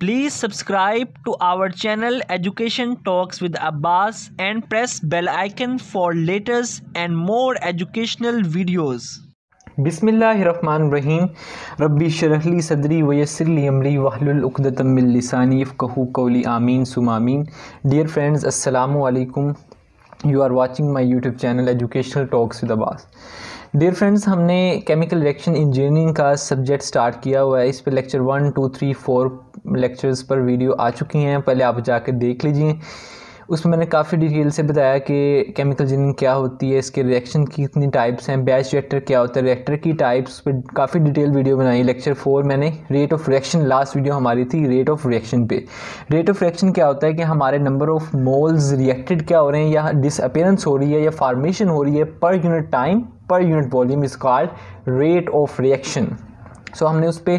Please subscribe to our channel education talks with Abbas and press bell icon for latest and more educational videos बिसमिल्लाहमान रहीम रब्बी शरहली सदरी वयसरली अमरी वाहलतमिल्लिसानीफ़ कहू कौली आमीन सुमामीन डियर फ्रेंड्स अस्सलाम वालेकुम you are watching my YouTube channel educational talks with Abbas dear friends हमने केमिकल रिएक्शन इंजीनियरिंग का सब्जेक्ट स्टार्ट किया हुआ है इस पर lecture one two three four lectures पर वीडियो आ चुकी हैं पहले आप जाके देख लीजिए उसमें मैंने काफ़ी डिटेल से बताया कि केमिकल इंजीनियरिंग क्या होती है इसके रिएक्शन की कितनी टाइप्स हैं बैच रिएक्टर क्या होता है रिएक्टर की टाइप्स पे काफ़ी डिटेल वीडियो बनाई लेक्चर फोर मैंने rate of reaction last video हमारी थी रेट ऑफ रिएक्शन पे रेट ऑफ रिएक्शन क्या होता है कि हमारे नंबर ऑफ मोल्स रिएक्टेड क्या हो रहे हैं या डिसअपेरेंस हो रही है या फार्मेशन हो रही है per unit time per unit volume is called rate of reaction so हमने उस पर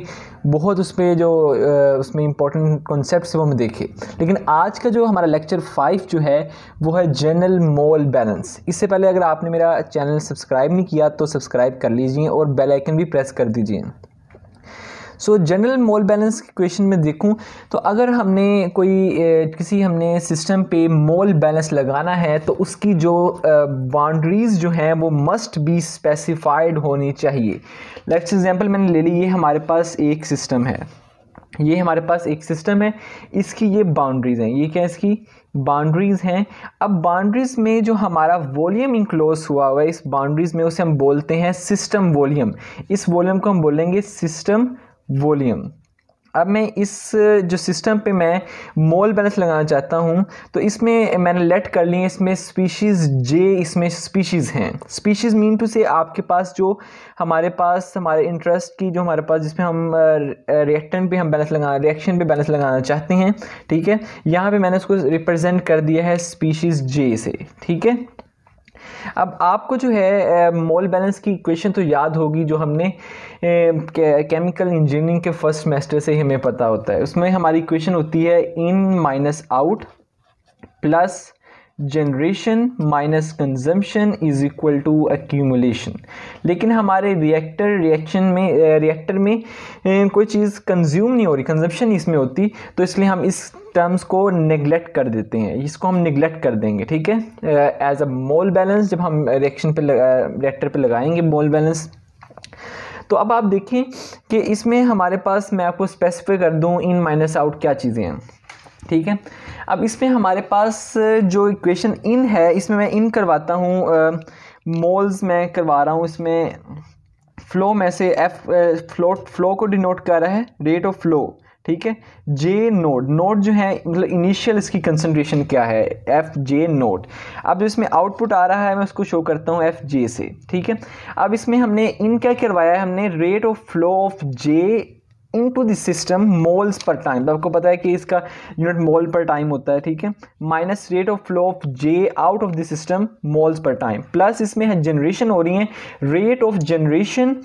बहुत उस पर जो उसमें इंपॉर्टेंट कॉन्सेप्ट वो हम देखे लेकिन आज का जो हमारा लेक्चर फाइव जो है वो है जनरल मोल बैलेंस इससे पहले अगर आपने मेरा चैनल सब्सक्राइब नहीं किया तो सब्सक्राइब कर लीजिए और बेल आइकन भी प्रेस कर दीजिए so general mole balance equation में देखूं तो अगर हमने कोई किसी हमने सिस्टम पे मोल बैलेंस लगाना है तो उसकी जो बाउंड्रीज़ जो हैं वो मस्ट बी स्पेसिफाइड होनी चाहिए लेट्स एग्जांपल मैंने ले ली ये हमारे पास एक सिस्टम है ये हमारे पास एक सिस्टम है इसकी ये बाउंड्रीज़ हैं ये क्या है इसकी बाउंड्रीज़ हैं अब बाउंड्रीज़ में जो हमारा वॉल्यूम इंक्लोज हुआ हुआ है इस बाउंड्रीज़ में उसे हम बोलते हैं सिस्टम वॉल्यूम इस वॉल्यूम को हम बोलेंगे सिस्टम वॉल्यूम अब मैं इस जो सिस्टम पे मैं मोल बैलेंस लगाना चाहता हूँ तो इसमें मैंने लेट कर ली है इसमें स्पीशीज़ जे इसमें स्पीशीज़ हैं स्पीशीज़ मीन टू से आपके पास जो हमारे पास हमारे इंटरेस्ट की जो हमारे पास जिसमें हम रिएक्टेंट पे हम बैलेंस लगाना रिएक्शन पे बैलेंस लगाना चाहते हैं ठीक है यहाँ पर मैंने उसको रिप्रजेंट कर दिया है स्पीशीज़ जे से ठीक है अब आपको जो है मोल बैलेंस की इक्वेशन तो याद होगी जो हमने केमिकल इंजीनियरिंग के फर्स्ट सेमेस्टर से हमें पता होता है उसमें हमारी इक्वेशन होती है in minus out plus generation minus consumption is equal to accumulation लेकिन हमारे रिएक्टर रिएक्शन में रिएक्टर में कोई चीज़ कंज्यूम नहीं हो रही कंजम्पशन इसमें होती तो इसलिए हम इस टर्म्स को निगलेक्ट कर देते हैं इसको हम निगलेक्ट कर देंगे ठीक है एज अ मोल बैलेंस जब हम रिएक्शन पे रिएक्टर पे लगाएंगे मोल बैलेंस तो अब आप देखें कि इसमें हमारे पास मैं आपको स्पेसिफाई कर दूं इन माइनस आउट क्या चीज़ें हैं ठीक है अब इसमें हमारे पास जो इक्वेशन इन है इसमें मैं इन करवाता हूँ मोल्स में करवा रहा हूँ इसमें फ्लो में से एफ फ्लो फ्लो को डिनोट कर रहा है रेट ऑफ फ्लो ठीक है जे नोड नोड जो है मतलब इनिशियल इसकी कंसनट्रेशन क्या है एफ जे नोड अब जो इसमें आउटपुट आ रहा है मैं उसको शो करता हूँ एफ जे से ठीक है अब इसमें हमने इन क्या करवाया है हमने rate of flow of J into this system moles per time तो आपको पता है कि इसका यूनिट मोल पर टाइम होता है ठीक है minus rate of flow of J out of this system moles per time plus इसमें जनरेशन हो रही है rate of generation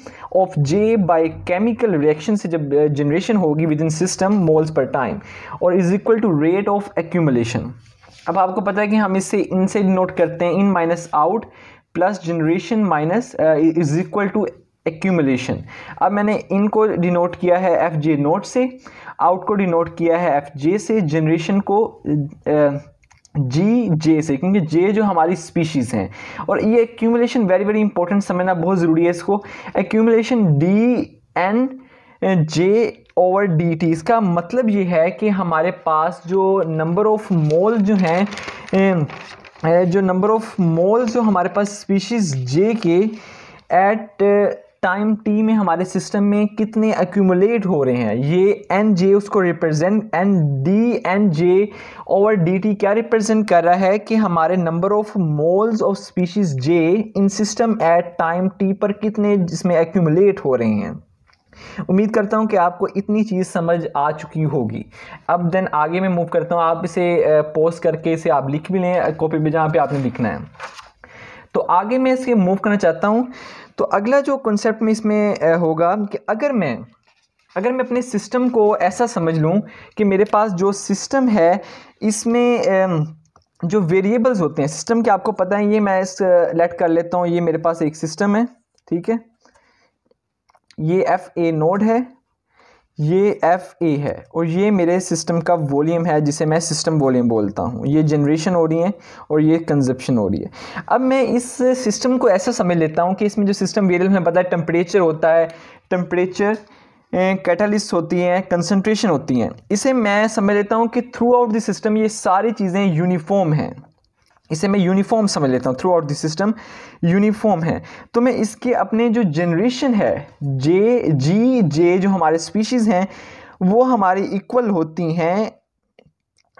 of J by chemical reaction से जब जनरेशन होगी within system moles per time और is equal to rate of accumulation अब आपको पता है कि हम इससे इनसे नोट करते हैं in minus out plus generation minus is equal to accumulation अब मैंने इनको डिनोट किया है एफ जे नोट से आउट को डिनोट किया है एफ जे से जनरेशन को जी जे से क्योंकि जे जो हमारी स्पीशीज़ हैं और ये एक्यूमलेशन वेरी वेरी इंपॉर्टेंट समझना बहुत ज़रूरी है इसको accumulation d N J over d T इसका मतलब ये है कि हमारे पास जो नंबर ऑफ मोल जो हैं जो नंबर ऑफ मोल जो हमारे पास स्पीशीज़ जे के एट टाइम टी में हमारे सिस्टम में कितने एक्यूमुलेट हो रहे हैं ये एन जे उसको represent and d N J और डी टी क्या रिप्रेजेंट कर रहा है कि हमारे number of moles of species J in system at time T पर कितने जिसमें एक्यूमुलेट हो रहे हैं उम्मीद करता हूँ कि आपको इतनी चीज़ समझ आ चुकी होगी अब देन आगे मैं मूव करता हूँ आप इसे पोस्ट करके इसे आप लिख भी लें कॉपी में जहाँ पे आपने लिखना है तो आगे मैं इसे मूव करना चाहता हूँ तो अगला जो कॉन्सेप्ट में इसमें होगा कि अगर मैं अगर मैं अपने सिस्टम को ऐसा समझ लूँ कि मेरे पास जो सिस्टम है इसमें जो वेरिएबल्स होते हैं सिस्टम के आपको पता है ये मैं इस लेट कर लेता हूँ ये मेरे पास एक सिस्टम है ठीक है ये एफ ए नोड है ये एफ़ ए है और ये मेरे सिस्टम का वॉल्यूम है जिसे मैं सिस्टम वॉल्यूम बोलता हूँ ये जनरेशन हो रही है और ये कंजप्शन हो रही है अब मैं इस सिस्टम को ऐसा समझ लेता हूँ कि इसमें जो सिस्टम वेरियल हमें पता है टम्परेचर होता है टम्परेचर कैटलिस्ट होती हैं कंसनट्रेशन होती हैं इसे मैं समझ लेता हूँ कि थ्रू आउट द सिस्टम ये सारी चीज़ें यूनिफॉर्म हैं इसे मैं यूनिफॉर्म समझ लेता हूँ थ्रू आउट सिस्टम यूनिफॉर्म है तो मैं इसके अपने जो जनरेशन है जे जी जे जो हमारे स्पीशीज़ हैं वो हमारी इक्वल होती हैं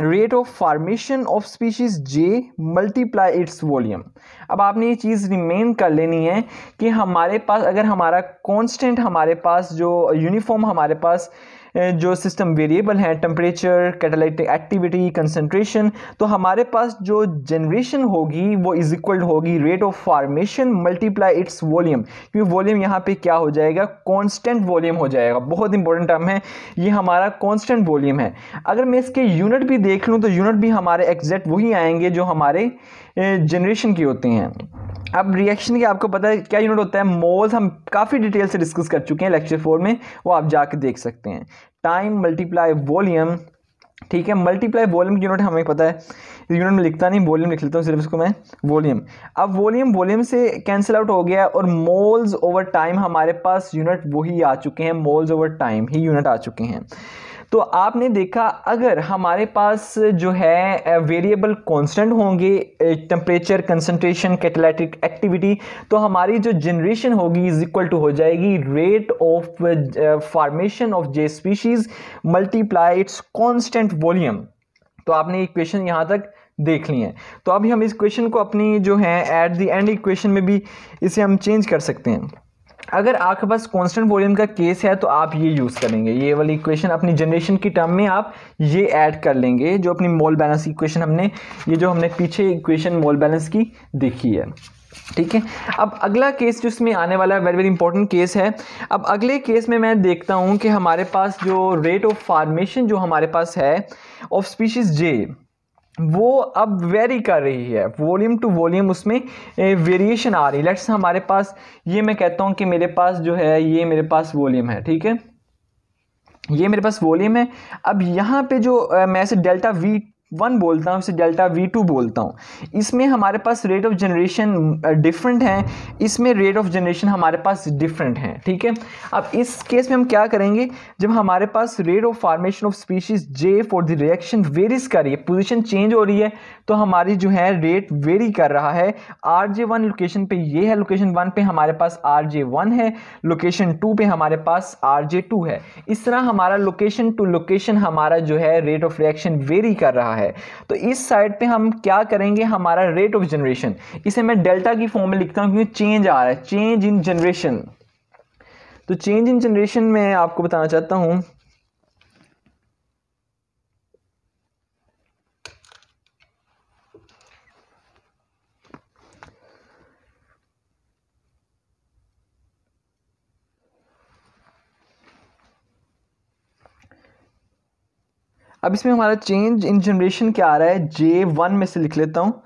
rate of formation of species J multiply its volume अब आपने ये चीज़ रिमेन कर लेनी है कि हमारे पास अगर हमारा कॉन्स्टेंट हमारे पास जो यूनिफॉर्म हमारे पास जो सिस्टम वेरिएबल हैं टेम्परेचर कैटेलाइटिक एक्टिविटी कंसनट्रेशन तो हमारे पास जो जनरेशन होगी वो इज इक्वल होगी rate of formation multiply its volume क्योंकि वॉल्यूम यहाँ पे क्या हो जाएगा कॉन्स्टेंट वॉल्यूम हो जाएगा बहुत इंपॉर्टेंट टर्म है ये हमारा कॉन्स्टेंट वॉल्यूम है अगर मैं इसके यूनिट भी देख लूँ तो यूनिट भी हमारे एग्जैक्ट वही आएंगे जो हमारे जनरेशन की होती हैं अब रिएक्शन के आपको पता है क्या यूनिट होता है मोल्स हम काफ़ी डिटेल से डिस्कस कर चुके हैं लेक्चर फोर में वो आप जाके देख सकते हैं टाइम मल्टीप्लाई वॉल्यूम ठीक है मल्टीप्लाई वॉल्यूम की यूनिट हमें पता है यूनिट में लिखता नहीं वॉल्यूम लिख लेता हूँ सिर्फ इसको मैं वॉल्यूम अब वॉल्यूम वॉल्यूम से कैंसिल आउट हो गया और मोल्स ओवर टाइम हमारे पास यूनिट वही आ चुके हैं मोल्स ओवर टाइम ही यूनिट आ चुके हैं तो आपने देखा अगर हमारे पास जो है वेरिएबल कांस्टेंट होंगे टेम्परेचर कंसनट्रेशन कैटलाइटिक एक्टिविटी तो हमारी जो जनरेशन होगी इज इक्वल टू हो जाएगी rate of formation of J species multiply its constant volume तो आपने इक्वेशन यहाँ तक देख ली है तो अभी हम इस क्वेश्चन को अपनी जो है एट द एंड इक्वेशन में भी इसे हम चेंज कर सकते हैं अगर आपके पास कॉन्स्टेंट वॉल्यूम का केस है तो आप ये यूज़ करेंगे ये वाली इक्वेशन अपनी जनरेशन की टर्म में आप ये ऐड कर लेंगे जो अपनी मोल बैलेंस इक्वेशन हमने ये जो हमने पीछे इक्वेशन मोल बैलेंस की देखी है ठीक है अब अगला केस जो इसमें आने वाला है वेरी वेरी इंपॉर्टेंट केस है अब अगले केस में मैं देखता हूँ कि हमारे पास जो रेट ऑफ फार्मेशन जो हमारे पास है ऑफ स्पीशीज़ जे वो अब वेरी कर रही है वॉल्यूम टू वॉल्यूम उसमें वेरिएशन आ रही है लेट्स हमारे पास ये मैं कहता हूँ कि मेरे पास जो है ये मेरे पास वॉल्यूम है ठीक है ये मेरे पास वॉल्यूम है अब यहाँ पे जो आ, मैं से डेल्टा वी वन बोलता हूँ इसे डेल्टा वी टू बोलता हूँ इसमें हमारे पास रेट ऑफ जनरेशन डिफरेंट है इसमें रेट ऑफ जनरेशन हमारे पास डिफरेंट है ठीक है अब इस केस में हम क्या करेंगे जब हमारे पास rate of formation of species J for the reaction varies कर रही है पोजिशन चेंज हो रही है तो हमारी जो है रेट वेरी कर रहा है आर जे वन लोकेशन पर ये है लोकेशन वन पे हमारे पास आर जे वन है लोकेशन टू पर हमारे पास आर जे टू है इस तरह हमारा लोकेशन टू लोकेशन हमारा जो है रेट ऑफ रिएक्शन वेरी कर रहा है है तो इस साइड पे हम क्या करेंगे हमारा रेट ऑफ जनरेशन इसे मैं डेल्टा की फॉर्म में लिखता हूँ क्योंकि चेंज आ रहा है चेंज इन जनरेशन तो चेंज इन जनरेशन में आपको बताना चाहता हूँ अब इसमें हमारा चेंज इन जनरेशन क्या आ रहा है जे वन में से लिख लेता हूँ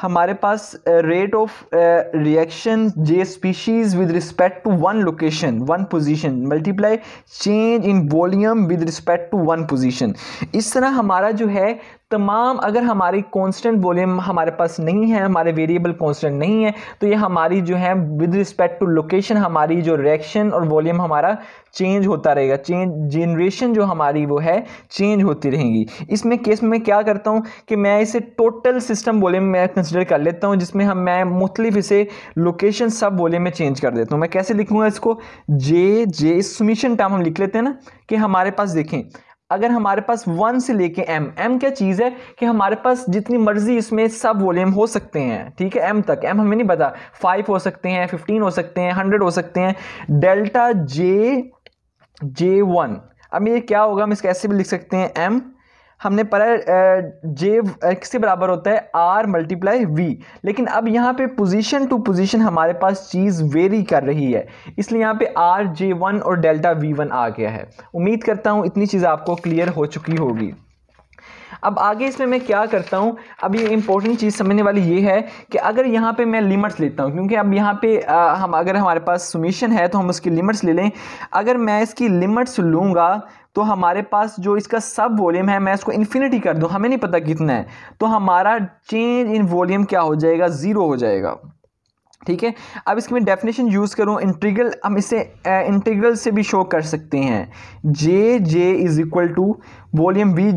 हमारे पास rate of reaction J species with respect to one location one position multiply change in volume with respect to one position इस तरह हमारा जो है तमाम अगर हमारी कांस्टेंट वॉल्यूम हमारे पास नहीं है हमारे वेरिएबल कांस्टेंट नहीं है तो ये हमारी जो है विद रिस्पेक्ट टू लोकेशन हमारी जो रिएक्शन और वॉल्यूम हमारा चेंज होता रहेगा चेंज जनरेशन जो हमारी वो है चेंज होती रहेगी इसमें केस में क्या करता हूँ कि मैं इसे टोटल सिस्टम वॉल्यूम में कंसिडर कर लेता हूँ जिसमें हम मैं मुख्तलिफ इसे लोकेशन सब वॉल्यूम में चेंज कर देता हूँ मैं कैसे लिखूँगा इसको जे जे इस सुमिशन टर्म हम लिख लेते हैं ना कि हमारे पास देखें अगर हमारे पास वन से लेके एम एम क्या चीज़ है कि हमारे पास जितनी मर्जी इसमें सब वॉल्यूम हो सकते हैं ठीक है एम तक एम हमें नहीं पता फाइव हो सकते हैं फिफ्टीन हो सकते हैं हंड्रेड हो सकते हैं डेल्टा जे जे वन अब ये क्या होगा हम इसको ऐसे भी लिख सकते हैं एम हमने पढ़ा जे एक्स के बराबर होता है आर मल्टीप्लाई वी लेकिन अब यहाँ पे पोजीशन टू पोजीशन हमारे पास चीज़ वेरी कर रही है इसलिए यहाँ पे आर जे वन और डेल्टा वी वन आ गया है उम्मीद करता हूँ इतनी चीज़ आपको क्लियर हो चुकी होगी अब आगे इसमें मैं क्या करता हूँ अब ये इंपॉर्टेंट चीज़ समझने वाली ये है कि अगर यहाँ पे मैं लिमिट्स लेता हूँ क्योंकि अब यहाँ पे आ, हम अगर हमारे पास सुमीशन है तो हम उसकी लिमिट्स ले लें अगर मैं इसकी लिमिट्स लूँगा तो हमारे पास जो इसका सब वॉल्यूम है मैं इसको इन्फिनिटी कर दूँ हमें नहीं पता कितना है तो हमारा चेंज इन वॉल्यूम क्या हो जाएगा ज़ीरो हो जाएगा ठीक है अब इसकी मैं डेफिनेशन यूज़ करूँ इंटीग्रल हम इसे इंटीग्रल से भी शो कर सकते हैं J J is equal to volume V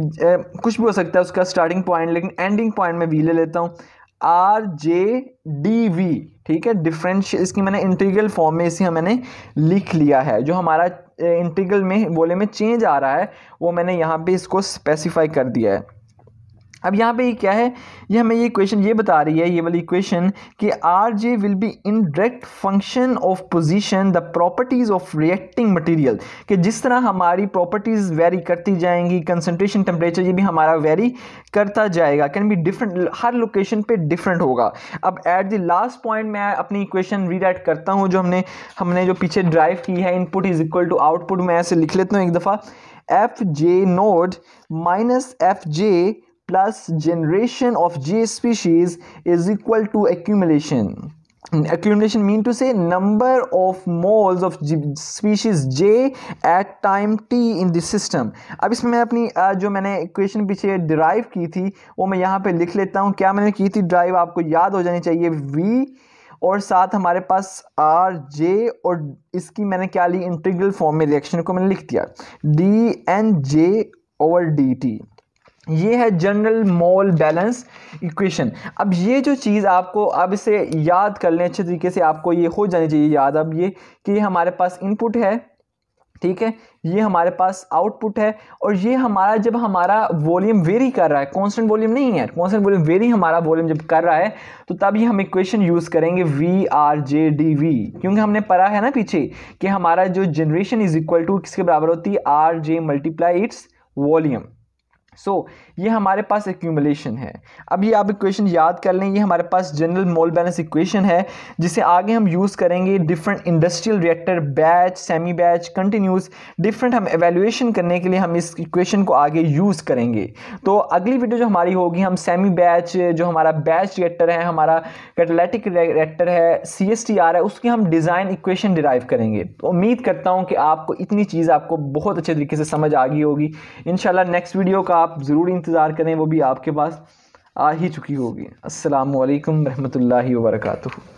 कुछ भी हो सकता है उसका स्टार्टिंग पॉइंट लेकिन एंडिंग पॉइंट में वी ले लेता हूँ आर जे डी वी ठीक है डिफरेंशियल इसकी मैंने इंटीग्रल फॉर्म में इसे मैंने लिख लिया है जो हमारा इंटीग्रल में वॉल्यूम में चेंज आ रहा है वो मैंने यहाँ पे इसको स्पेसिफाई कर दिया है अब यहाँ पे ये क्या है ये हमें ये इक्वेशन ये बता रही है ये वाली इक्वेशन कि R J will be in direct function of position the properties of reacting material कि जिस तरह हमारी प्रॉपर्टीज़ वेरी करती जाएंगी कंसनट्रेशन टेम्परेचर ये भी हमारा वेरी करता जाएगा कैन बी डिफरेंट हर लोकेशन पे डिफरेंट होगा अब एट द लास्ट पॉइंट मैं अपनी इक्वेशन री राइट करता हूँ जो हमने हमने जो पीछे ड्राइव की है input is equal to output मैं ऐसे लिख लेता हूँ एक दफ़ा F J naught minus F J plus generation of J species is equal to accumulation. And accumulation mean to say number of moles of G, species J at time T in the system अब इसमें मैं अपनी जो मैंने equation पीछे derive की थी वो मैं यहाँ पे लिख लेता हूँ क्या मैंने की थी ड्राइव आपको याद हो जानी चाहिए V और साथ हमारे पास आर जे और इसकी मैंने क्या ली इंटीग्रल फॉर्म में रिएक्शन को मैंने लिख दिया d N J over d T ये है जनरल मोल बैलेंस इक्वेशन अब ये जो चीज़ आपको अब इसे याद कर लें अच्छे तरीके से आपको ये हो जानी चाहिए याद अब ये कि हमारे पास इनपुट है ठीक है ये हमारे पास आउटपुट है और ये हमारा जब हमारा वॉल्यूम वेरी कर रहा है कांस्टेंट वॉल्यूम नहीं है कांस्टेंट वॉल्यूम वेरी हमारा वॉल्यूम जब कर रहा है तो तब ये हम इक्वेशन यूज़ करेंगे V R J d V क्योंकि हमने पढ़ा है ना पीछे कि हमारा जो जनरेशन इज इक्वल टू किसके बराबर होती है R J multiply its volume so so, ये हमारे पास एक्यूमलेशन है अब ये आप इक्वेशन याद कर लें ये हमारे पास जनरल मोल बैलेंस इक्वेशन है जिसे आगे हम यूज़ करेंगे different industrial reactor batch semi batch continuous different हम एवेल्यूएशन करने के लिए हम इस इक्वेशन को आगे यूज़ करेंगे तो अगली वीडियो जो हमारी होगी हम सेमी बैच जो हमारा बैच रिएक्टर है हमारा कैटलेटिक रिएक्टर है सी एस टी आर है उसकी हम डिज़ाइन इक्वेशन डिराइव करेंगे तो उम्मीद करता हूँ कि आपको इतनी चीज़ आपको बहुत अच्छे तरीके से समझ आ गई होगी इन नेक्स्ट वीडियो का आप ज़रूर इंतज़ार करें वो भी आपके पास आ ही चुकी होगी असलकम वरहमल वर्का